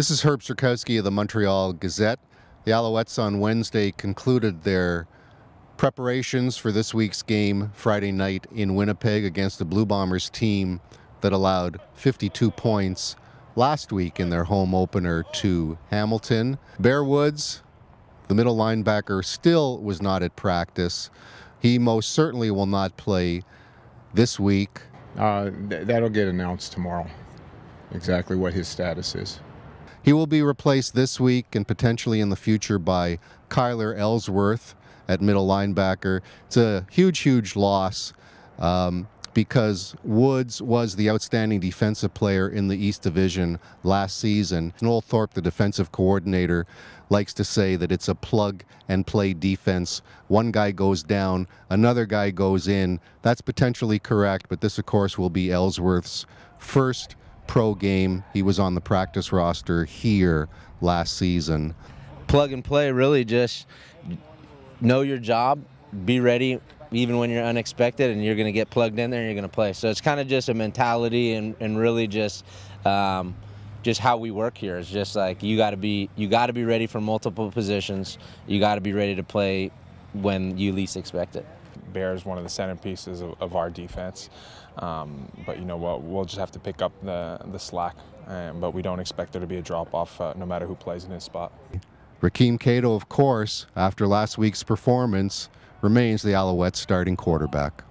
This is Herb Sarkowski of the Montreal Gazette. The Alouettes on Wednesday concluded their preparations for this week's game Friday night in Winnipeg against the Blue Bombers team that allowed 52 points last week in their home opener to Hamilton. Bear Woods, the middle linebacker, still was not at practice. He most certainly will not play this week. Uh, th that'll get announced tomorrow, exactly what his status is. He will be replaced this week and potentially in the future by Kyler Ellsworth at middle linebacker. It's a huge, huge loss um, because Woods was the outstanding defensive player in the East Division last season. Noel Thorpe, the defensive coordinator, likes to say that it's a plug and play defense. One guy goes down, another guy goes in. That's potentially correct, but this, of course, will be Ellsworth's first pro game. He was on the practice roster here last season. Plug and play, really just know your job, be ready even when you're unexpected, and you're going to get plugged in there and you're going to play. So it's kind of just a mentality and, and really just. Um, just how we work here is just like you got to be you got to be ready for multiple positions. You got to be ready to play when you least expect it. Bears one of the centerpieces of, of our defense. Um, but you know what, we'll, we'll just have to pick up the, the slack. Um, but we don't expect there to be a drop off uh, no matter who plays in his spot. Raheem Cato, of course, after last week's performance, remains the Alouettes starting quarterback.